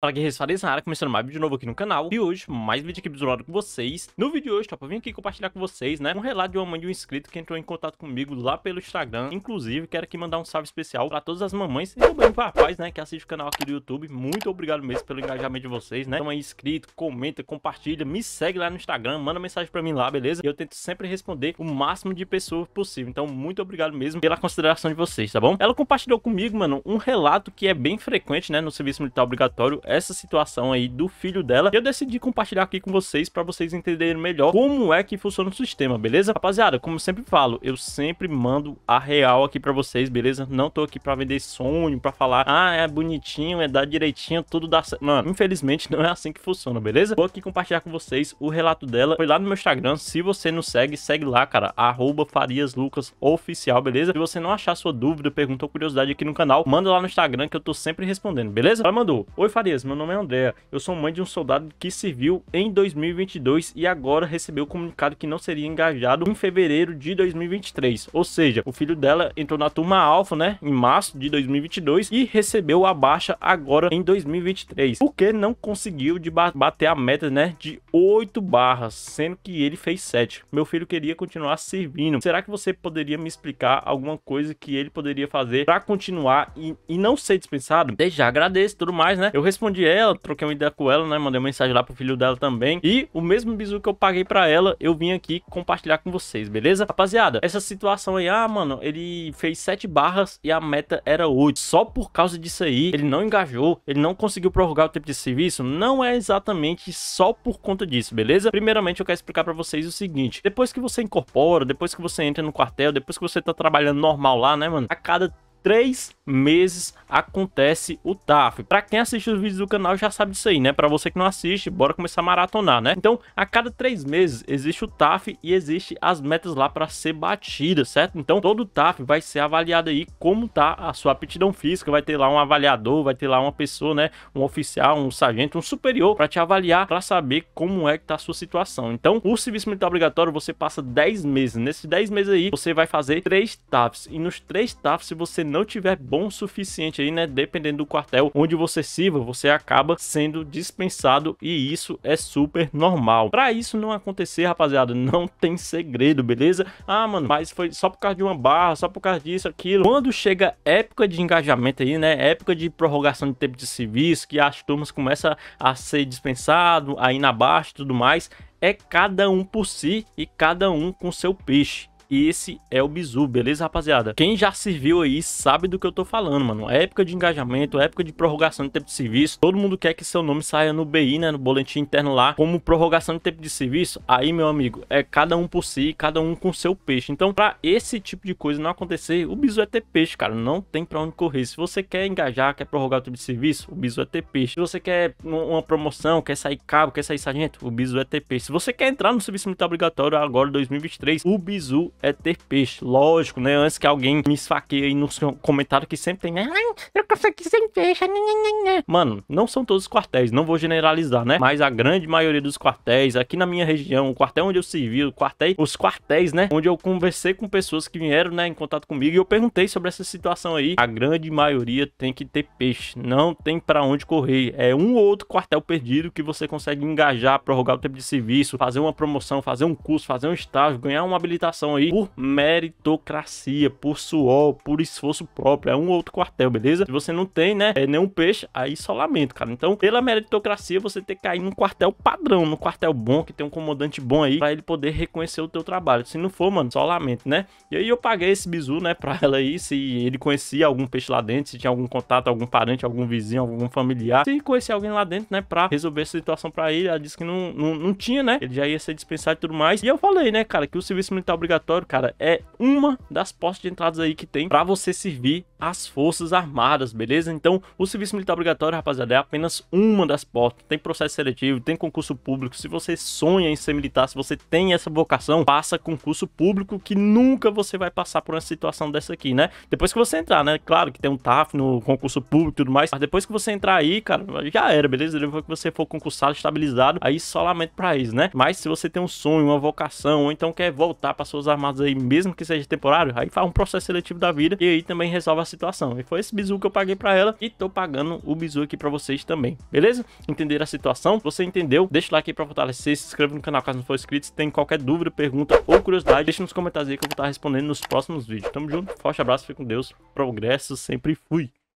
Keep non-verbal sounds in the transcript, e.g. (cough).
Fala guerreiros, falei área começando mais vídeo novo aqui no canal E hoje, mais vídeo aqui do lado com vocês No vídeo de hoje, tropa, eu vim aqui compartilhar com vocês, né Um relato de uma mãe de um inscrito que entrou em contato comigo lá pelo Instagram Inclusive, quero aqui mandar um salve especial pra todas as mamães E também pra rapaz, né, que assiste o canal aqui do YouTube Muito obrigado mesmo pelo engajamento de vocês, né Então aí, inscrito, comenta, compartilha, me segue lá no Instagram Manda mensagem pra mim lá, beleza? E eu tento sempre responder o máximo de pessoas possível Então, muito obrigado mesmo pela consideração de vocês, tá bom? Ela compartilhou comigo, mano, um relato que é bem frequente, né No serviço militar obrigatório essa situação aí do filho dela. E eu decidi compartilhar aqui com vocês para vocês entenderem melhor como é que funciona o sistema, beleza? Rapaziada, como sempre falo, eu sempre mando a real aqui para vocês, beleza? Não tô aqui para vender sonho, para falar, ah, é bonitinho, é dar direitinho, tudo dá certo. Mano, infelizmente (laughs) não é assim que funciona, beleza? Vou aqui compartilhar com vocês o relato dela. Foi lá no meu Instagram, se você não segue, segue lá, cara, arroba fariaslucasoficial, beleza? Se você não achar sua dúvida, pergunta ou curiosidade aqui no canal, manda lá no Instagram que eu tô sempre respondendo, beleza? Ela mandou, oi Farias, meu nome é André. Eu sou mãe de um soldado que serviu em 2022 e agora recebeu o comunicado que não seria engajado em fevereiro de 2023. Ou seja, o filho dela entrou na turma alfa, né, em março de 2022 e recebeu a baixa agora em 2023. Porque não conseguiu de bater a meta, né, de 8 barras, sendo que ele fez 7. Meu filho queria continuar servindo. Será que você poderia me explicar alguma coisa que ele poderia fazer para continuar e, e não ser dispensado? Desde já agradeço tudo mais, né? Eu respondi respondi ela, troquei uma ideia com ela, né? Mandei uma mensagem lá pro filho dela também. E o mesmo bizu que eu paguei para ela, eu vim aqui compartilhar com vocês, beleza? Rapaziada, essa situação aí, ah, mano, ele fez sete barras e a meta era 8. Só por causa disso aí, ele não engajou, ele não conseguiu prorrogar o tempo de serviço. Não é exatamente só por conta disso, beleza? Primeiramente, eu quero explicar para vocês o seguinte: depois que você incorpora, depois que você entra no quartel, depois que você tá trabalhando normal lá, né, mano? A cada três meses acontece o TAF. Para quem assiste os vídeos do canal já sabe disso aí, né? Para você que não assiste, bora começar a maratonar, né? Então, a cada três meses existe o TAF e existe as metas lá para ser batida, certo? Então, todo TAF vai ser avaliado aí como tá a sua aptidão física, vai ter lá um avaliador, vai ter lá uma pessoa, né? Um oficial, um sargento, um superior para te avaliar, para saber como é que tá a sua situação. Então, o serviço militar obrigatório você passa 10 meses. Nesses 10 meses aí, você vai fazer três TAFs e nos três TAFs, se você não não tiver bom o suficiente aí, né? Dependendo do quartel onde você sirva, você acaba sendo dispensado e isso é super normal. Para isso não acontecer, rapaziada, não tem segredo, beleza? Ah, mano, mas foi só por causa de uma barra, só por causa disso, aquilo. Quando chega época de engajamento aí, né? Época de prorrogação de tempo de serviço, que as turmas começam a ser dispensado, aí na baixa e tudo mais, é cada um por si e cada um com seu peixe e esse é o Bizu, beleza, rapaziada? Quem já serviu aí sabe do que eu tô falando, mano. Época de engajamento, época de prorrogação de tempo de serviço. Todo mundo quer que seu nome saia no BI, né? No boletim interno lá, como prorrogação de tempo de serviço. Aí, meu amigo, é cada um por si, cada um com seu peixe. Então, pra esse tipo de coisa não acontecer, o Bizu é ter peixe, cara. Não tem pra onde correr. Se você quer engajar, quer prorrogar o tempo de serviço, o Bizu é ter peixe. Se você quer uma promoção, quer sair cabo, quer sair sargento, o Bizu é ter peixe. Se você quer entrar no serviço militar obrigatório agora, 2023, o Bizu é ter peixe. Lógico, né? Antes que alguém me esfaqueie aí nos comentários que sempre tem. né? eu consegui sem peixe. Mano, não são todos os quartéis, não vou generalizar, né? Mas a grande maioria dos quartéis, aqui na minha região, o quartel onde eu servi, o quartel, os quartéis, né? Onde eu conversei com pessoas que vieram, né, em contato comigo e eu perguntei sobre essa situação aí. A grande maioria tem que ter peixe, não tem para onde correr. É um ou outro quartel perdido que você consegue engajar, prorrogar o tempo de serviço, fazer uma promoção, fazer um curso, fazer um estágio, ganhar uma habilitação aí por meritocracia, por suor, por esforço próprio. É um outro quartel, beleza? Se você não tem, né, é nenhum peixe, aí só lamento, cara. Então, pela meritocracia, você tem que cair num quartel padrão, num quartel bom, que tem um comandante bom aí, pra ele poder reconhecer o teu trabalho. Se não for, mano, só lamento, né? E aí eu paguei esse bizu, né, pra ela aí, se ele conhecia algum peixe lá dentro, se tinha algum contato, algum parente, algum vizinho, algum familiar, se conhecia alguém lá dentro, né, pra resolver essa situação pra ele. Ela disse que não, não, não tinha, né? Ele já ia ser dispensado e tudo mais. E eu falei, né, cara, que o serviço militar obrigatório cara, é uma das postas de entradas aí que tem para você servir as Forças Armadas, beleza? Então, o serviço militar obrigatório, rapaziada, é apenas uma das portas. Tem processo seletivo, tem concurso público. Se você sonha em ser militar, se você tem essa vocação, passa concurso público que nunca você vai passar por uma situação dessa aqui, né? Depois que você entrar, né? Claro que tem um TAF no concurso público e tudo mais, mas depois que você entrar aí, cara, já era, beleza? Depois que você for concursado, estabilizado, aí só lamento pra isso, né? Mas se você tem um sonho, uma vocação, ou então quer voltar para suas armadas, chamados aí, mesmo que seja temporário, aí faz um processo seletivo da vida e aí também resolve a situação. E foi esse bizu que eu paguei para ela e tô pagando o bizu aqui para vocês também, beleza? Entenderam a situação? Você entendeu? Deixa o like aí pra fortalecer, se inscreve no canal caso não for inscrito, se tem qualquer dúvida, pergunta ou curiosidade, deixa nos comentários aí que eu vou estar respondendo nos próximos vídeos. Tamo junto, forte abraço, fique com Deus, progresso, sempre fui!